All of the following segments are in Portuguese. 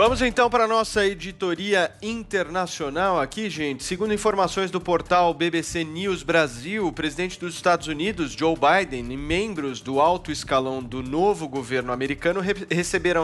Vamos então para a nossa editoria internacional aqui, gente. Segundo informações do portal BBC News Brasil, o presidente dos Estados Unidos, Joe Biden, e membros do alto escalão do novo governo americano re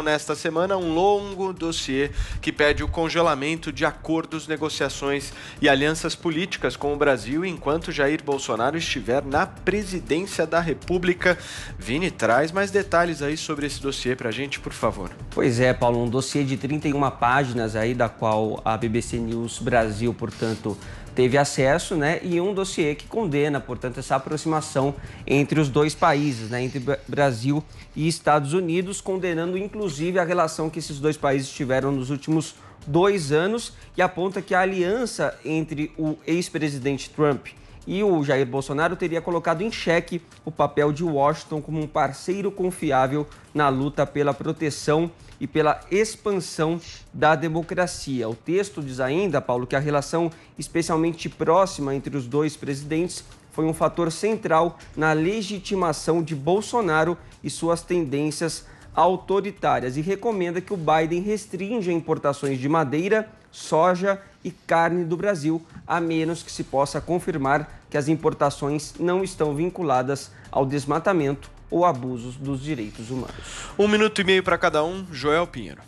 nesta semana um longo dossiê que pede o congelamento de acordos, negociações e alianças políticas com o Brasil enquanto Jair Bolsonaro estiver na presidência da República. Vini, traz mais detalhes aí sobre esse dossiê para a gente, por favor. Pois é, Paulo, um dossiê de 31 páginas aí da qual a BBC News Brasil, portanto, teve acesso, né? E um dossiê que condena, portanto, essa aproximação entre os dois países, né? Entre Brasil e Estados Unidos, condenando inclusive a relação que esses dois países tiveram nos últimos dois anos e aponta que a aliança entre o ex-presidente Trump e o Jair Bolsonaro teria colocado em xeque o papel de Washington como um parceiro confiável na luta pela proteção e pela expansão da democracia. O texto diz ainda, Paulo, que a relação especialmente próxima entre os dois presidentes foi um fator central na legitimação de Bolsonaro e suas tendências autoritárias e recomenda que o Biden restrinja importações de madeira soja e carne do Brasil, a menos que se possa confirmar que as importações não estão vinculadas ao desmatamento ou abusos dos direitos humanos. Um minuto e meio para cada um, Joel Pinheiro.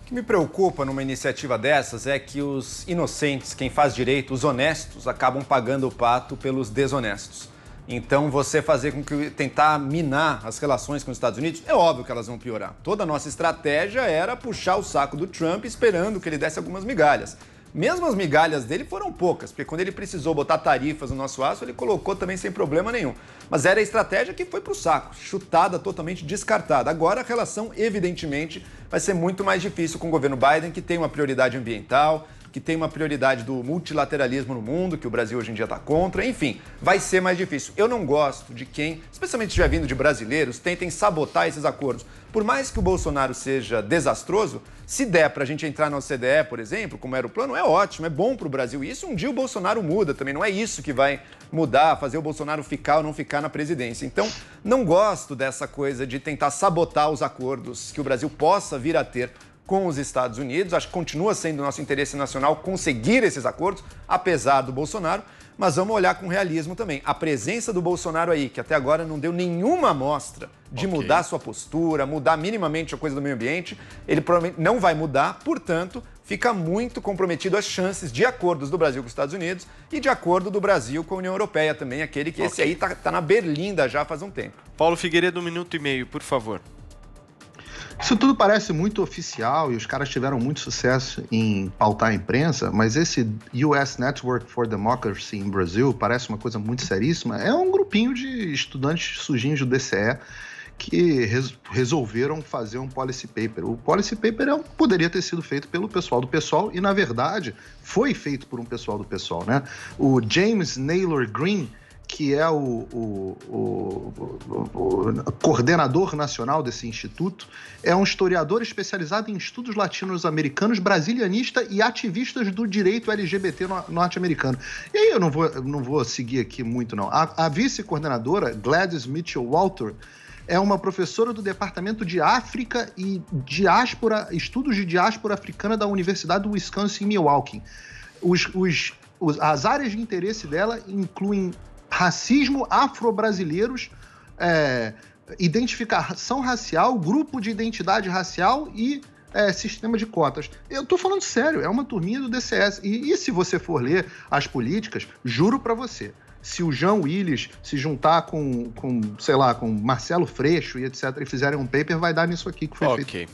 O que me preocupa numa iniciativa dessas é que os inocentes, quem faz direito, os honestos, acabam pagando o pato pelos desonestos. Então, você fazer com que tentar minar as relações com os Estados Unidos, é óbvio que elas vão piorar. Toda a nossa estratégia era puxar o saco do Trump esperando que ele desse algumas migalhas. Mesmo as migalhas dele foram poucas, porque quando ele precisou botar tarifas no nosso aço, ele colocou também sem problema nenhum. Mas era a estratégia que foi para o saco, chutada, totalmente descartada. Agora a relação, evidentemente, vai ser muito mais difícil com o governo Biden, que tem uma prioridade ambiental, que tem uma prioridade do multilateralismo no mundo, que o Brasil hoje em dia está contra. Enfim, vai ser mais difícil. Eu não gosto de quem, especialmente se estiver vindo de brasileiros, tentem sabotar esses acordos. Por mais que o Bolsonaro seja desastroso, se der para a gente entrar na OCDE, por exemplo, como era o plano, é ótimo, é bom para o Brasil. E isso um dia o Bolsonaro muda também. Não é isso que vai mudar, fazer o Bolsonaro ficar ou não ficar na presidência. Então, não gosto dessa coisa de tentar sabotar os acordos que o Brasil possa vir a ter com os Estados Unidos. Acho que continua sendo nosso interesse nacional conseguir esses acordos, apesar do Bolsonaro, mas vamos olhar com realismo também. A presença do Bolsonaro aí, que até agora não deu nenhuma amostra de okay. mudar sua postura, mudar minimamente a coisa do meio ambiente, ele provavelmente não vai mudar, portanto, fica muito comprometido as chances de acordos do Brasil com os Estados Unidos e de acordo do Brasil com a União Europeia também, aquele que okay. esse aí está tá na berlinda já faz um tempo. Paulo Figueiredo, um minuto e meio, por favor. Isso tudo parece muito oficial e os caras tiveram muito sucesso em pautar a imprensa, mas esse US Network for Democracy em Brasil parece uma coisa muito seríssima. É um grupinho de estudantes sujinhos do DCE que res resolveram fazer um policy paper. O policy paper é um, poderia ter sido feito pelo pessoal do pessoal e, na verdade, foi feito por um pessoal do pessoal, né? O James Naylor Green que é o, o, o, o, coordenador nacional desse instituto, é um historiador especializado em estudos latinos-americanos, brasilianista e ativistas do direito LGBT norte-americano. E aí eu não vou, não vou seguir aqui muito, não. A, a vice-coordenadora, Gladys Mitchell Walter, é uma professora do Departamento de África e Diáspora, Estudos de Diáspora Africana da Universidade do Wisconsin, Milwaukee. os, os as áreas de interesse dela incluem racismo afro-brasileiros, é, identificação racial, grupo de identidade racial e é, sistema de cotas. Eu tô falando sério, é uma turminha do DCS. E, e se você for ler as políticas, juro para você, se o João Willis se juntar com, com, sei lá, com Marcelo Freixo e etc, e fizerem um paper, vai dar nisso aqui que foi okay. feito.